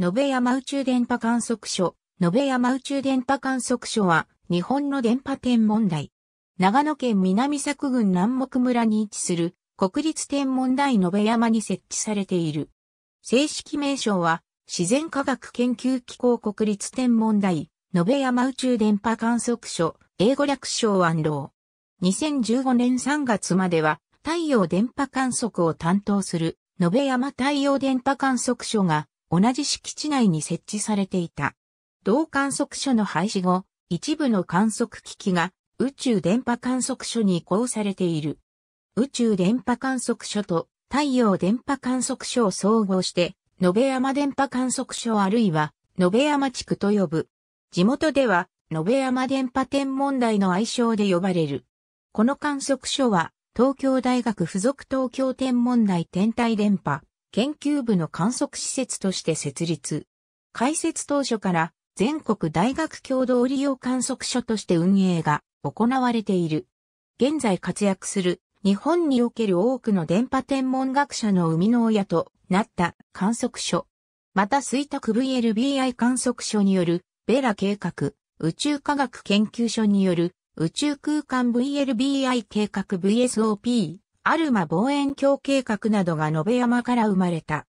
延山宇宙電波観測所、延山宇宙電波観測所は、日本の電波天文台。長野県南作郡南木村に位置する、国立天文台延山に設置されている。正式名称は、自然科学研究機構国立天文台、延山宇宙電波観測所、英語略称安老。2015年3月までは、太陽電波観測を担当する、延山太陽電波観測所が、同じ敷地内に設置されていた。同観測所の廃止後、一部の観測機器が宇宙電波観測所に移行されている。宇宙電波観測所と太陽電波観測所を総合して、野辺山電波観測所あるいは野辺山地区と呼ぶ。地元では野辺山電波天文台の愛称で呼ばれる。この観測所は東京大学附属東京天文台天体電波研究部の観測施設として設立。開設当初から全国大学共同利用観測所として運営が行われている。現在活躍する日本における多くの電波天文学者の生みの親となった観測所。また水卓 VLBI 観測所によるベラ計画宇宙科学研究所による宇宙空間 VLBI 計画 VSOP アルマ望遠鏡計画などが延山から生まれた。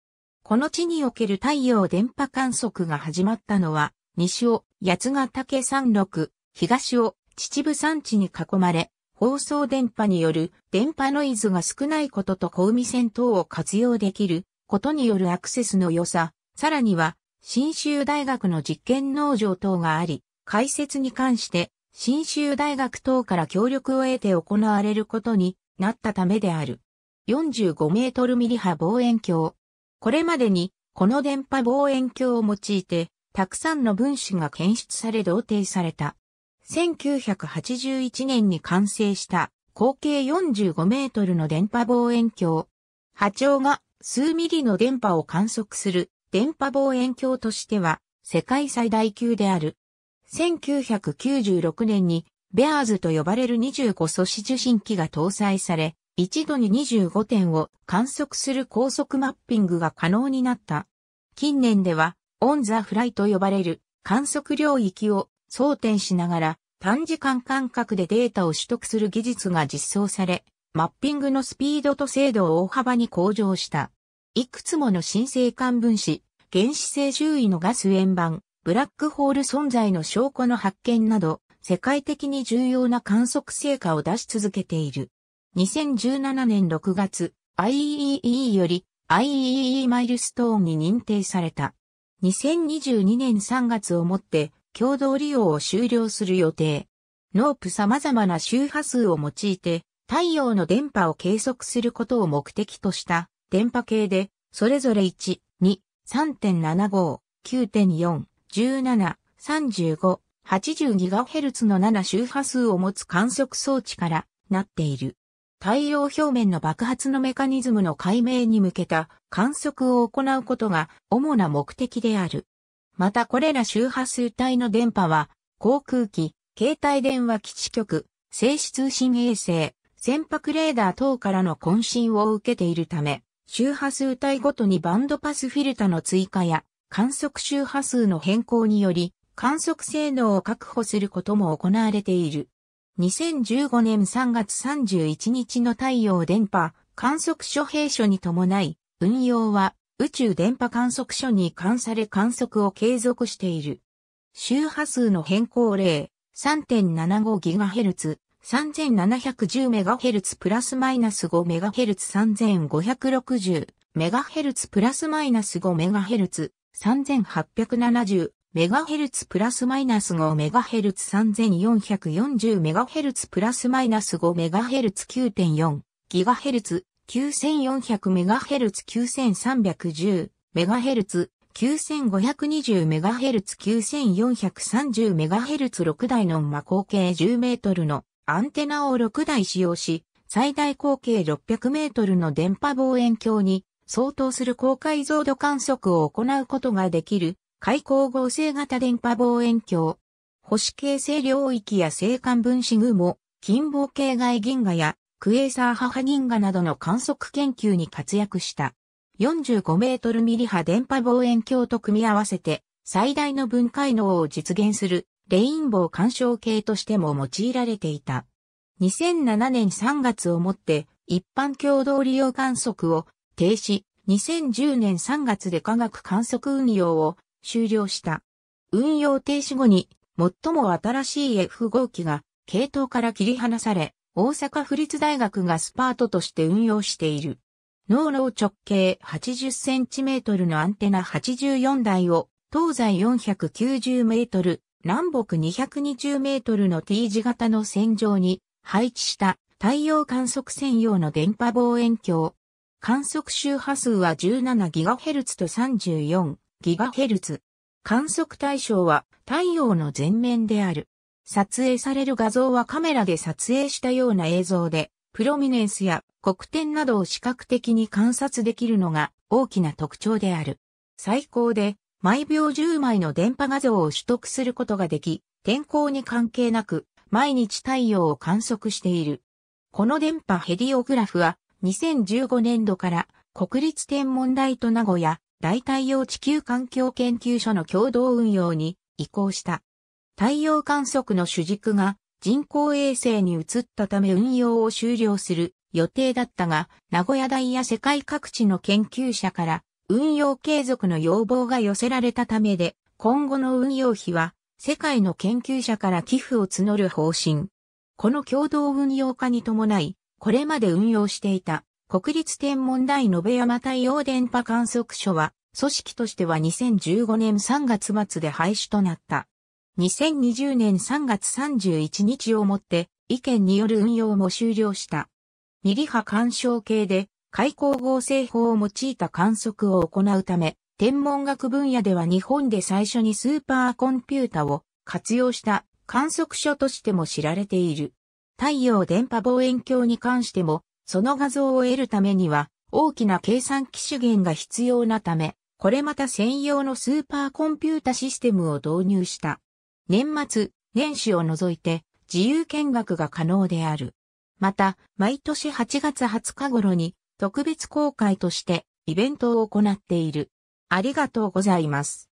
この地における太陽電波観測が始まったのは、西尾、八ヶ岳山麓、東尾、秩父山地に囲まれ、放送電波による電波ノイズが少ないことと小海線等を活用できることによるアクセスの良さ、さらには、新州大学の実験農場等があり、開設に関して、新州大学等から協力を得て行われることになったためである。45メートルミリ波望遠鏡。これまでに、この電波望遠鏡を用いて、たくさんの分子が検出され同定された。1981年に完成した口径45メートルの電波望遠鏡。波長が数ミリの電波を観測する電波望遠鏡としては世界最大級である。1996年にベアーズと呼ばれる25素子受信機が搭載され、一度に25点を観測する高速マッピングが可能になった。近年では、オンザフライと呼ばれる観測領域を装填しながら短時間間隔でデータを取得する技術が実装され、マッピングのスピードと精度を大幅に向上した。いくつもの新生間分子、原子性周囲のガス円盤、ブラックホール存在の証拠の発見など、世界的に重要な観測成果を出し続けている。2017年6月、IEEE より IEEE マイルストーンに認定された。2022年3月をもって共同利用を終了する予定。ノープ様々な周波数を用いて太陽の電波を計測することを目的とした電波計でそれぞれ1、2、3.75、9.4、17、35、80GHz の7周波数を持つ観測装置からなっている。太陽表面の爆発のメカニズムの解明に向けた観測を行うことが主な目的である。またこれら周波数帯の電波は、航空機、携帯電話基地局、静止通信衛星、船舶レーダー等からの渾身を受けているため、周波数帯ごとにバンドパスフィルタの追加や観測周波数の変更により、観測性能を確保することも行われている。2015年3月31日の太陽電波観測所閉所に伴い、運用は宇宙電波観測所に関され観測を継続している。周波数の変更例 3.75GHz、3710MHz プラスマイナス 5MHz3560MHz プラスマイナス 5MHz、3870 MHz プラスマイナス 5MHz3440MHz プラスマイナス 5MHz9.4GHz 9400MHz9310 MHz 9520MHz9430MHz6 台の真口径10メートルのアンテナを6台使用し、最大口径600メートルの電波望遠鏡に相当する高解像度観測を行うことができる開口合成型電波望遠鏡、保守形成領域や星間分子雲近傍系外銀河やクエーサー母銀河などの観測研究に活躍した。45メートルミリ波電波望遠鏡と組み合わせて最大の分解能を実現するレインボー干渉計としても用いられていた。2007年3月をもって一般共同利用観測を停止、2010年3月で科学観測運用を終了した。運用停止後に、最も新しい F5 機が、系統から切り離され、大阪府立大学がスパートとして運用している。脳炉直径 80cm のアンテナ84台を、東西 490m、南北 220m の T 字型の線上に配置した太陽観測専用の電波望遠鏡。観測周波数は 17GHz と34 GHz。観測対象は太陽の前面である。撮影される画像はカメラで撮影したような映像で、プロミネンスや黒点などを視覚的に観察できるのが大きな特徴である。最高で毎秒10枚の電波画像を取得することができ、天候に関係なく毎日太陽を観測している。この電波ヘリオグラフは2015年度から国立天文台と名古屋代太陽地球環境研究所の共同運用に移行した。太陽観測の主軸が人工衛星に移ったため運用を終了する予定だったが、名古屋大や世界各地の研究者から運用継続の要望が寄せられたためで、今後の運用費は世界の研究者から寄付を募る方針。この共同運用化に伴い、これまで運用していた国立天文台延山太陽電波観測所は、組織としては2015年3月末で廃止となった。2020年3月31日をもって、意見による運用も終了した。ミリ波干渉計で、開口合成法を用いた観測を行うため、天文学分野では日本で最初にスーパーコンピュータを活用した観測所としても知られている。太陽電波望遠鏡に関してもその画像を得るためには、大きな計算機資源が必要なため、これまた専用のスーパーコンピュータシステムを導入した。年末、年始を除いて自由見学が可能である。また、毎年8月20日頃に特別公開としてイベントを行っている。ありがとうございます。